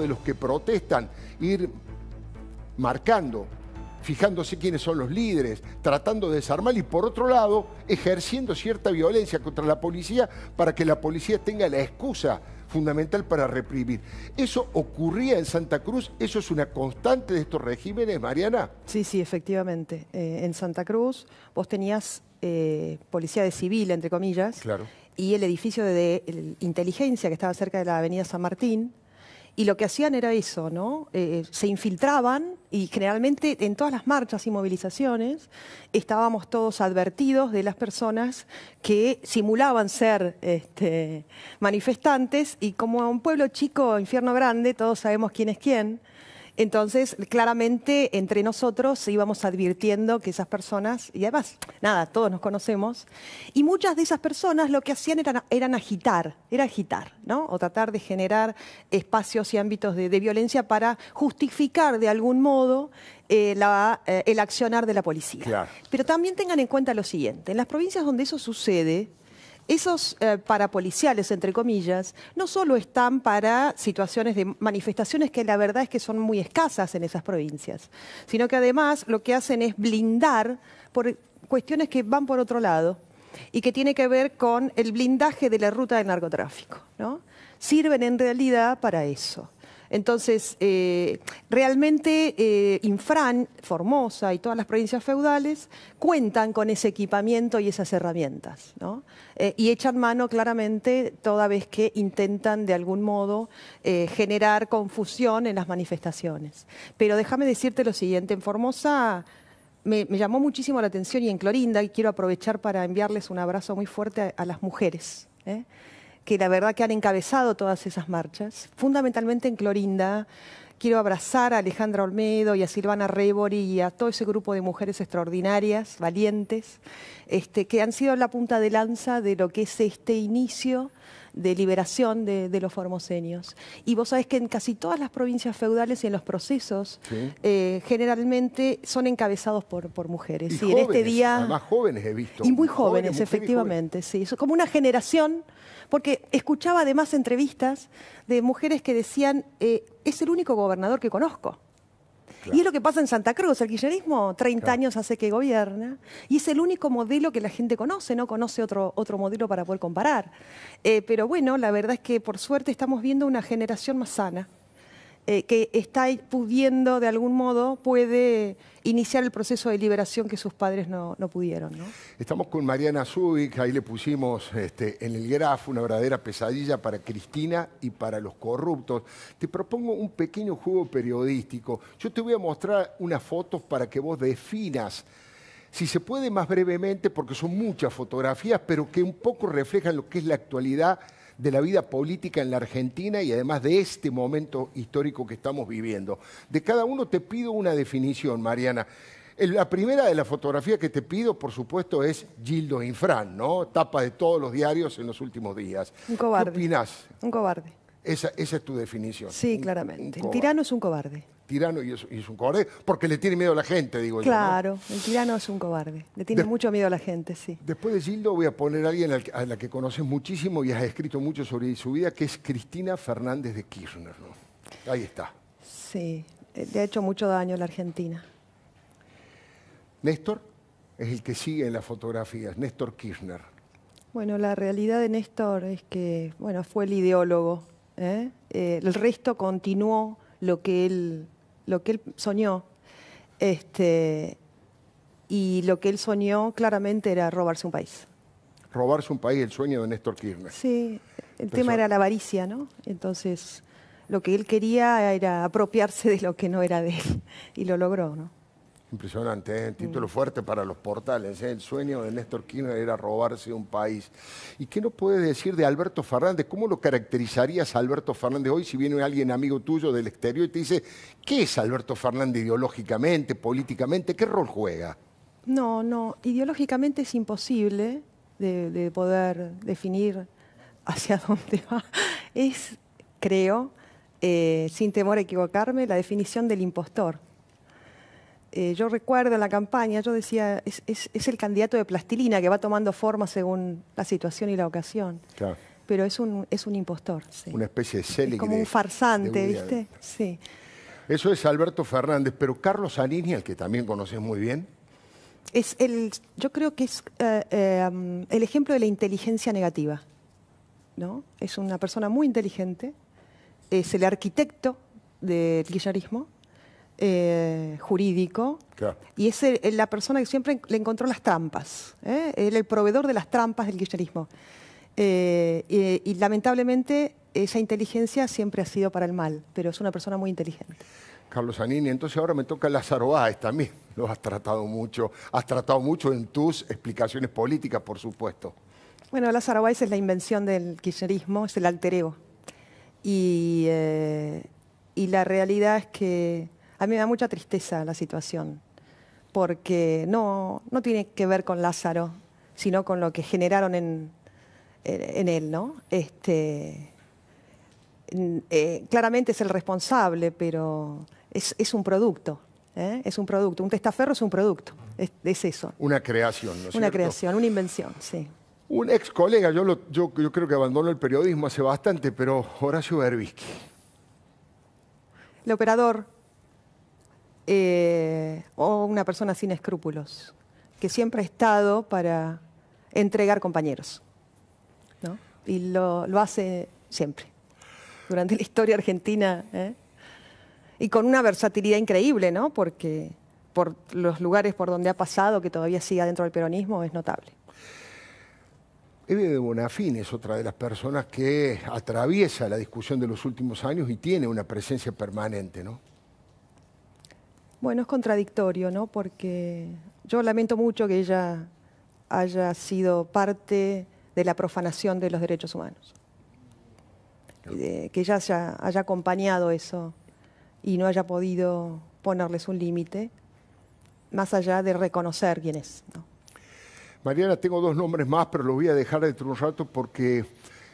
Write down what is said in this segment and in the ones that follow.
de los que protestan, ir marcando, fijándose quiénes son los líderes, tratando de desarmar y por otro lado ejerciendo cierta violencia contra la policía para que la policía tenga la excusa fundamental para reprimir. Eso ocurría en Santa Cruz, eso es una constante de estos regímenes, Mariana. Sí, sí, efectivamente. Eh, en Santa Cruz vos tenías eh, policía de civil, entre comillas, y el edificio de, inteligencia que estaba cerca de la avenida San Martín, y lo que hacían era eso, ¿no? Eh, se infiltraban y generalmente en todas las marchas y movilizaciones estábamos todos advertidos de las personas que simulaban ser este, manifestantes y como a un pueblo chico, infierno grande, todos sabemos quién es quién. Entonces, claramente, entre nosotros íbamos advirtiendo que esas personas, y además, nada, todos nos conocemos, y muchas de esas personas lo que hacían eran, agitar, era agitar, ¿no? O tratar de generar espacios y ámbitos de, violencia para justificar de algún modo eh, eh, el accionar de la policía. Pero también tengan en cuenta lo siguiente, en las provincias donde eso sucede, esos eh, parapoliciales, entre comillas, no solo están para situaciones de manifestaciones que la verdad es que son muy escasas en esas provincias, sino que además lo que hacen es blindar por cuestiones que van por otro lado y que tiene que ver con el blindaje de la ruta del narcotráfico. ¿no? Sirven en realidad para eso. Entonces, eh, realmente eh, Infran, Formosa y todas las provincias feudales cuentan con ese equipamiento y esas herramientas, ¿no? Eh, y echan mano claramente toda vez que intentan de algún modo generar confusión en las manifestaciones. Pero déjame decirte lo siguiente, en Formosa... Me, llamó muchísimo la atención y en Clorinda, y quiero aprovechar para enviarles un abrazo muy fuerte a, a las mujeres que la verdad que han encabezado todas esas marchas, fundamentalmente en Clorinda. Quiero abrazar a Alejandra Olmedo y a Silvana Rebori y a todo ese grupo de mujeres extraordinarias, valientes, este, que han sido la punta de lanza de lo que es este inicio de liberación de, los formoseños. Y vos sabés que en casi todas las provincias feudales y en los procesos, eh, generalmente son encabezados por, mujeres. Y, en este día... más jóvenes he visto. Y muy jóvenes, efectivamente, sí. Es como una generación, porque escuchaba además entrevistas de mujeres que decían, eh, es el único gobernador que conozco. Y es lo que pasa en Santa Cruz, el kirchnerismo 30 años hace que gobierna y es el único modelo que la gente conoce, no conoce otro, modelo para poder comparar. Eh, pero bueno, la verdad es que por suerte estamos viendo una generación más sana. Eh, que está pudiendo, de algún modo, puede iniciar el proceso de liberación que sus padres no, pudieron. Estamos con Mariana Zubik, ahí le pusimos este, en el grafo una verdadera pesadilla para Cristina y para los corruptos. Te propongo un pequeño juego periodístico. Yo te voy a mostrar unas fotos para que vos definas si se puede más brevemente, porque son muchas fotografías, pero que un poco reflejan lo que es la actualidad de la vida política en la Argentina y además de este momento histórico que estamos viviendo. De cada uno te pido una definición, Mariana. La primera de la fotografía que te pido, por supuesto, es Gildo Infran, ¿no? Tapa de todos los diarios en los últimos días. Un cobarde. ¿Qué Un cobarde. Esa, es tu definición. Sí, claramente. Un El tirano es un cobarde tirano y es, un cobarde, porque le tiene miedo a la gente, digo yo. Claro, el tirano es un cobarde, le tiene mucho miedo a la gente, sí. Después de Gildo voy a poner a alguien a la, que, conoces muchísimo y has escrito mucho sobre su vida, que es Cristina Fernández de Kirchner. ¿no? Ahí está. Sí, eh, le ha hecho mucho daño a la Argentina. Néstor es el que sigue en las fotografías, Néstor Kirchner. Bueno, la realidad de Néstor es que, bueno, fue el ideólogo. ¿eh? Eh, el resto continuó lo que él lo que él soñó. Este, y lo que él soñó claramente era robarse un país. Robarse un país, el sueño de Néstor Kirchner. Sí, el tema era la avaricia, ¿no? Entonces, lo que él quería era apropiarse de lo que no era de él y lo logró, ¿no? Impresionante, ¿eh? título fuerte para los portales. ¿eh? El sueño de Néstor Kirchner era robarse un país. ¿Y qué nos puedes decir de Alberto Fernández? ¿Cómo lo caracterizarías Alberto Fernández hoy si viene alguien amigo tuyo del exterior y te dice, ¿qué es Alberto Fernández ideológicamente, políticamente? ¿Qué rol juega? No, no, ideológicamente es imposible de, poder definir hacia dónde va. Es, creo, eh, sin temor a equivocarme, la definición del impostor. Eh, yo recuerdo en la campaña, yo decía, es, el candidato de plastilina que va tomando forma según la situación y la ocasión. Pero es un, es un impostor. Una especie de celi. como un farsante, ¿viste? Sí. Eso es Alberto Fernández, pero Carlos Zanini, al que también conoces muy bien. Es el, yo creo que es eh, eh, el ejemplo de la inteligencia negativa. ¿no? Es una persona muy inteligente, es el arquitecto del guillarismo. Eh, jurídico y es la persona que siempre le encontró las trampas, ¿eh? el proveedor de las trampas del kirchnerismo. Eh, y, lamentablemente esa inteligencia siempre ha sido para el mal, pero es una persona muy inteligente. Carlos Anini, entonces ahora me toca Lázaro Báez también. Lo has tratado mucho, has tratado mucho en tus explicaciones políticas, por supuesto. Bueno, Lázaro Báez es la invención del kirchnerismo, es el alter ego. Y, eh, y la realidad es que a mí me da mucha tristeza la situación, porque no, no tiene que ver con Lázaro, sino con lo que generaron en, él, ¿no? Este, eh, claramente es el responsable, pero es, un producto. ¿eh? Es un producto. Un testaferro es un producto. Es, eso. Una creación, ¿no es Una creación, una invención, sí. Un ex colega, yo, yo, creo que abandonó el periodismo hace bastante, pero Horacio Berbisky. El operador eh, o una persona sin escrúpulos, que siempre ha estado para entregar compañeros. Y lo, hace siempre, durante la historia argentina. ¿eh? Y con una versatilidad increíble, ¿no? porque por los lugares por donde ha pasado, que todavía sigue dentro del peronismo, es notable. Eve de Bonafín es otra de las personas que atraviesa la discusión de los últimos años y tiene una presencia permanente, ¿no? Bueno, es contradictorio, ¿no? Porque yo lamento mucho que ella haya sido parte de la profanación de los derechos humanos. Eh, que ella haya, acompañado eso y no haya podido ponerles un límite, más allá de reconocer quién es. Mariana, tengo dos nombres más, pero los voy a dejar dentro de un rato porque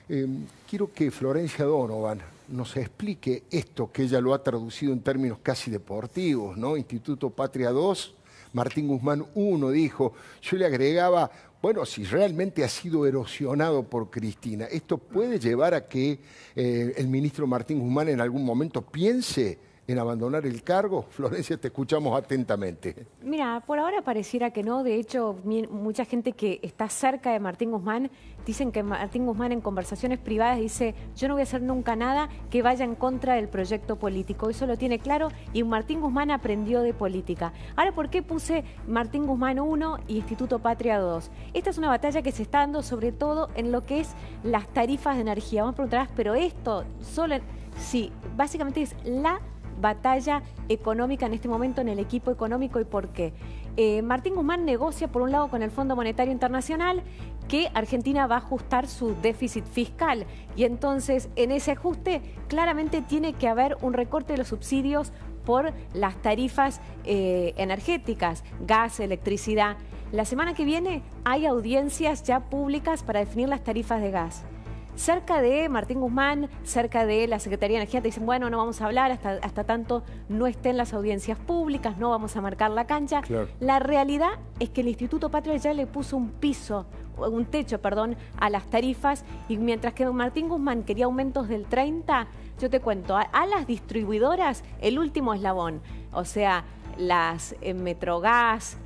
eh, quiero que Florencia Donovan nos explique esto que ella lo ha traducido en términos casi deportivos, ¿no? Instituto Patria 2, Martín Guzmán 1 dijo, yo le agregaba, bueno, si realmente ha sido erosionado por Cristina, ¿esto puede llevar a que eh, el ministro Martín Guzmán en algún momento piense en abandonar el cargo? Florencia, te escuchamos atentamente. Mira, por ahora pareciera que no. De hecho, mucha gente que está cerca de Martín Guzmán dicen que Martín Guzmán en conversaciones privadas dice, yo no voy a hacer nunca nada que vaya en contra del proyecto político. Eso lo tiene claro y Martín Guzmán aprendió de política. Ahora, ¿por qué puse Martín Guzmán 1 y Instituto Patria 2? Esta es una batalla que se está dando sobre todo en lo que es las tarifas de energía. Vamos a preguntar, ah, pero esto solo... Sí, básicamente es la batalla económica en este momento en el equipo económico y por qué. Eh, Martín Guzmán negocia por un lado con el Fondo Monetario Internacional que Argentina va a ajustar su déficit fiscal y entonces en ese ajuste claramente tiene que haber un recorte de los subsidios por las tarifas eh, energéticas, gas, electricidad. La semana que viene hay audiencias ya públicas para definir las tarifas de gas cerca de Martín Guzmán, cerca de la Secretaría de Energía, te dicen, bueno, no vamos a hablar hasta, hasta tanto no estén las audiencias públicas, no vamos a marcar la cancha. La realidad es que el Instituto Patria ya le puso un piso, un techo, perdón, a las tarifas y mientras que Martín Guzmán quería aumentos del 30, yo te cuento, a, las distribuidoras el último eslabón, o sea, las eh, Metrogas,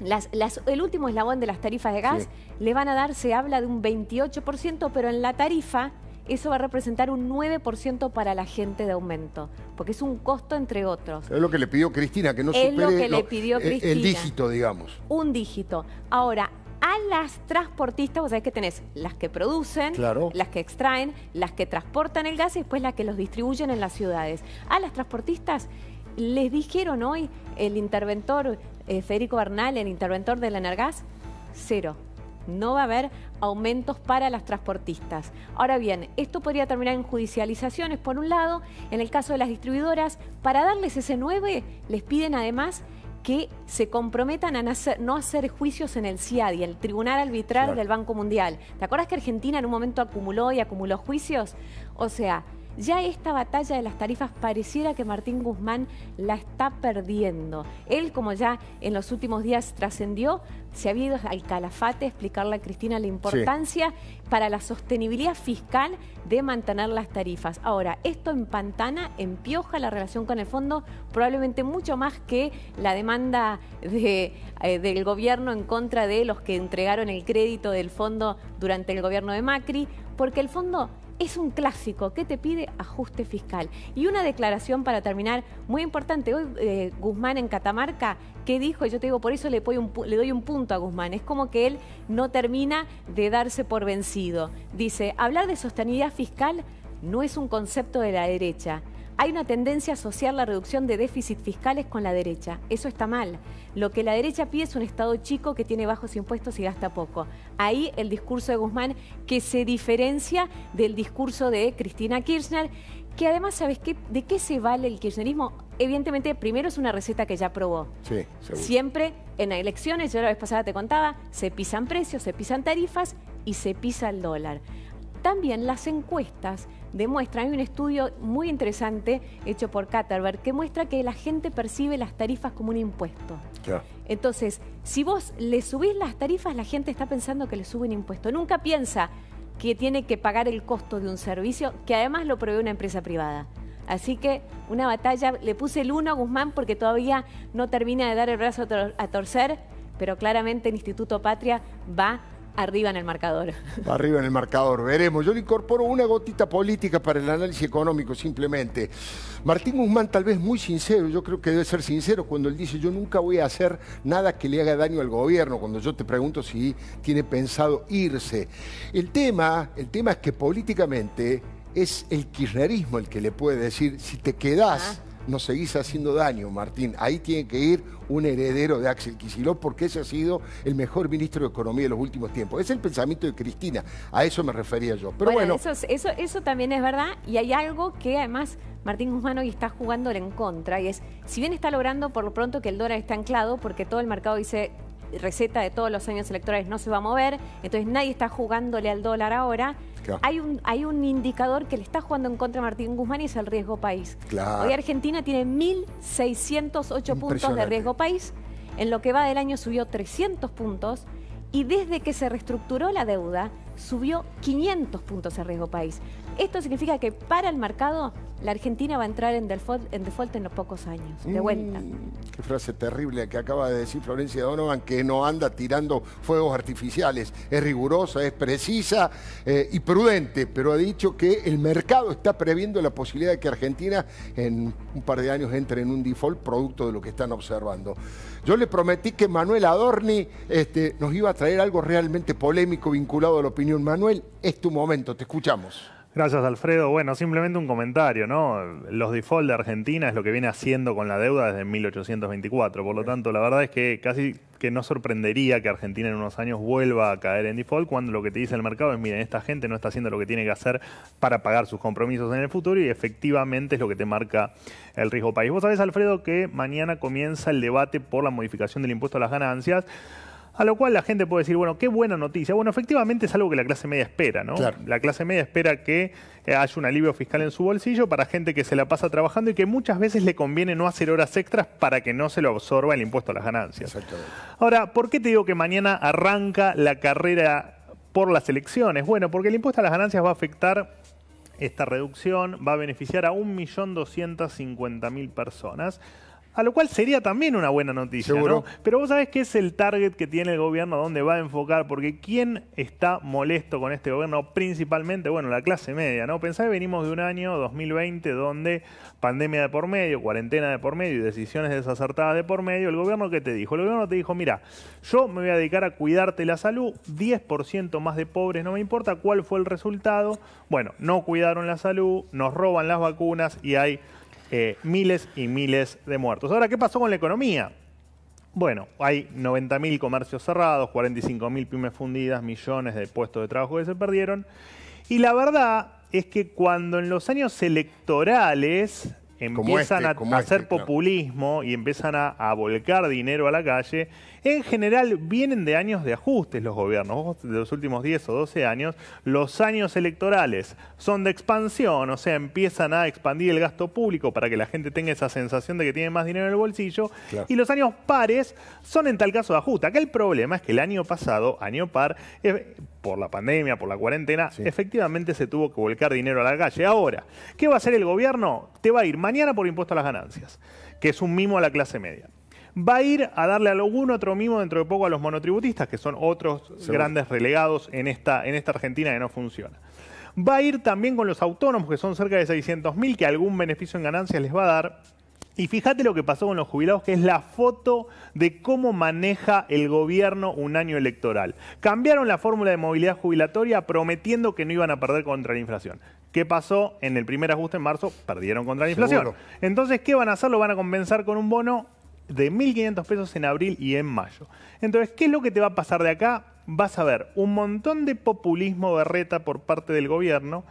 las, el último eslabón de las tarifas de gas le van a dar, se habla de un 28%, pero en la tarifa eso va a representar un 9% para la gente de aumento, porque es un costo entre otros. Es lo que le pidió Cristina, que no es lo que le pidió eh, Cristina, el dígito, digamos. Un dígito. Ahora, a las transportistas, vos sabés que tenés las que producen, las que extraen, las que transportan el gas y después las que los distribuyen en las ciudades. A las transportistas les dijeron hoy el interventor eh, Federico Bernal, el interventor de la Energas, cero. No va a haber aumentos para las transportistas. Ahora bien, esto podría terminar en judicializaciones, por un lado, en el caso de las distribuidoras, para darles ese 9, les piden además que se comprometan a no hacer juicios en el CIADI, el Tribunal Arbitral del Banco Mundial. ¿Te acuerdas que Argentina en un momento acumuló y acumuló juicios? O sea, ya esta batalla de las tarifas pareciera que Martín Guzmán la está perdiendo. Él, como ya en los últimos días trascendió, se ha ido al calafate a explicarle a Cristina la importancia para la sostenibilidad fiscal de mantener las tarifas. Ahora, esto empantana, empioja la relación con el fondo probablemente mucho más que la demanda eh, del gobierno en contra de los que entregaron el crédito del fondo durante el gobierno de Macri, porque el fondo es un clásico que te pide ajuste fiscal. Y una declaración para terminar, muy importante, hoy eh, Guzmán en Catamarca, que dijo, yo te digo, por eso le doy un punto a Guzmán, es como que él no termina de darse por vencido. Dice, hablar de sostenibilidad fiscal no es un concepto de la derecha, hay una tendencia a asociar la reducción de déficit fiscales con la derecha. Eso está mal. Lo que la derecha pide es un Estado chico que tiene bajos impuestos y gasta poco. Ahí el discurso de Guzmán que se diferencia del discurso de Cristina Kirchner, que además, ¿sabes qué? ¿De qué se vale el kirchnerismo? Evidentemente, primero es una receta que ya probó. Sí, Siempre en elecciones, yo la vez pasada te contaba, se pisan precios, se pisan tarifas y se pisa el dólar. También las encuestas demuestra, hay un estudio muy interesante hecho por Caterberg que muestra que la gente percibe las tarifas como un impuesto. Entonces, si vos le subís las tarifas, la gente está pensando que le sube un impuesto. Nunca piensa que tiene que pagar el costo de un servicio que además lo provee una empresa privada. Así que una batalla, le puse el 1 a Guzmán porque todavía no termina de dar el brazo a torcer, pero claramente el Instituto Patria va arriba en el marcador. Arriba en el marcador, veremos. Yo le incorporo una gotita política para el análisis económico, simplemente. Martín Guzmán, tal vez muy sincero, yo creo que debe ser sincero cuando él dice: Yo nunca voy a hacer nada que le haga daño al gobierno. Cuando yo te pregunto si tiene pensado irse. El tema, el tema es que políticamente es el kirchnerismo el que le puede decir, si te quedás, ah nos seguís haciendo daño, Martín. Ahí tiene que ir un heredero de Axel Kicillof porque ese ha sido el mejor ministro de Economía de los últimos tiempos. Es el pensamiento de Cristina, a eso me refería yo. Pero bueno, Eso, eso, eso también es verdad y hay algo que además Martín Guzmán hoy está jugando en contra y es, si bien está logrando por lo pronto que el dólar está anclado porque todo el mercado dice receta de todos los años electorales no se va a mover, entonces nadie está jugándole al dólar ahora. Hay, un, hay un indicador que le está jugando en contra a Martín Guzmán y es el riesgo país. Hoy Argentina tiene 1.608 puntos de riesgo país. En lo que va del año subió 300 puntos y desde que se reestructuró la deuda subió 500 puntos de riesgo país. Esto significa que para el mercado la Argentina va a entrar en default en, los pocos años, de mm, vuelta. qué frase terrible que acaba de decir Florencia Donovan, que no anda tirando fuegos artificiales. Es rigurosa, es precisa eh, y prudente, pero ha dicho que el mercado está previendo la posibilidad de que Argentina en un par de años entre en un default producto de lo que están observando. Yo le prometí que Manuel Adorni este, nos iba a traer algo realmente polémico vinculado a la opinión. Manuel, es tu momento, te escuchamos. Gracias, Alfredo. Bueno, simplemente un comentario, ¿no? Los default de Argentina es lo que viene haciendo con la deuda desde 1824. Por lo tanto, la verdad es que casi que no sorprendería que Argentina en unos años vuelva a caer en default cuando lo que te dice el mercado es, miren, esta gente no está haciendo lo que tiene que hacer para pagar sus compromisos en el futuro y efectivamente es lo que te marca el riesgo país. Vos sabés, Alfredo, que mañana comienza el debate por la modificación del impuesto a las ganancias. A lo cual la gente puede decir, bueno, qué buena noticia. Bueno, efectivamente es algo que la clase media espera, ¿no? La clase media espera que eh, haya un alivio fiscal en su bolsillo para gente que se la pasa trabajando y que muchas veces le conviene no hacer horas extras para que no se lo absorba el impuesto a las ganancias. Ahora, ¿por qué te digo que mañana arranca la carrera por las elecciones? Bueno, porque el impuesto a las ganancias va a afectar esta reducción, va a beneficiar a 1.250.000 personas a lo cual sería también una buena noticia. ¿no? Pero vos sabés qué es el target que tiene el gobierno, dónde va a enfocar, porque ¿quién está molesto con este gobierno? Principalmente, bueno, la clase media, ¿no? Pensá que venimos de un año 2020 donde pandemia de por medio, cuarentena de por medio y decisiones desacertadas de por medio. ¿El gobierno qué te dijo? El gobierno te dijo, mira, yo me voy a dedicar a cuidarte la salud, 10% más de pobres, no me importa cuál fue el resultado. Bueno, no cuidaron la salud, nos roban las vacunas y hay eh, miles y miles de muertos. Ahora, ¿qué pasó con la economía? Bueno, hay 90.000 comercios cerrados, 45.000 pymes fundidas, millones de puestos de trabajo que se perdieron. Y la verdad es que cuando en los años electorales empiezan a este, hacer este, populismo y empiezan a volcar dinero a la calle, en general vienen de años de ajustes los gobiernos, de los últimos 10 o 12 años, los años electorales son de expansión, o sea, empiezan a expandir el gasto público para que la gente tenga esa sensación de que tiene más dinero en el bolsillo, y los años pares son en tal caso de ajuste. Acá el problema es que el año pasado, año par, eh, por la pandemia, por la cuarentena, efectivamente se tuvo que volcar dinero a la calle. Ahora, ¿qué va a hacer el gobierno? Te va a ir mañana por impuesto a las ganancias, que es un mimo a la clase media va a ir a darle algún otro mimo dentro de poco a los monotributistas, que son otros grandes relegados en esta, en esta Argentina que no funciona. Va a ir también con los autónomos, que son cerca de 600.000, que algún beneficio en ganancias les va a dar. Y fíjate lo que pasó con los jubilados, que es la foto de cómo maneja el gobierno un año electoral. Cambiaron la fórmula de movilidad jubilatoria prometiendo que no iban a perder contra la inflación. ¿Qué pasó? En el primer ajuste en marzo perdieron contra la inflación. Entonces, ¿qué van a hacer? Lo van a compensar con un bono de 1.500 pesos en abril y en mayo. Entonces, ¿qué es lo que te va a pasar de acá? Vas a ver un montón de populismo berreta por parte del gobierno.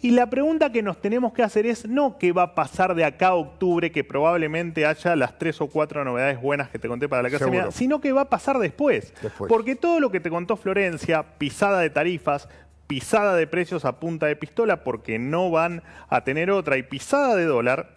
Y la pregunta que nos tenemos que hacer es no qué va a pasar de acá a octubre, que probablemente haya las tres o cuatro novedades buenas que te conté para la casa, sino qué va a pasar después. Porque todo lo que te contó Florencia, pisada de tarifas, pisada de precios a punta de pistola porque no van a tener otra y pisada de dólar,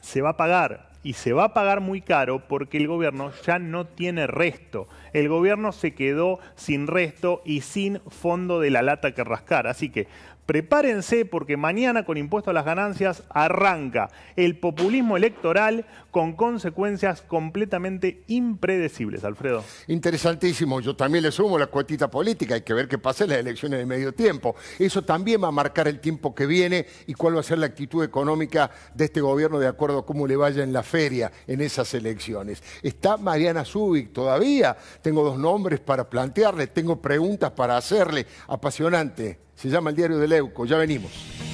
se va a pagar y se va a pagar muy caro porque el gobierno ya no tiene resto. El gobierno se quedó sin resto y sin fondo de la lata que rascar. Así que Prepárense porque mañana con impuesto a las ganancias arranca el populismo electoral con consecuencias completamente impredecibles, Alfredo. Interesantísimo. Yo también le sumo la cuotita política. Hay que ver qué pasa en las elecciones de medio tiempo. Eso también va a marcar el tiempo que viene y cuál va a ser la actitud económica de este gobierno de acuerdo a cómo le vaya en la feria en esas elecciones. Está Mariana Zubik todavía. Tengo dos nombres para plantearle. Tengo preguntas para hacerle. Apasionante. Se llama El Diario del Leuco. Ya venimos.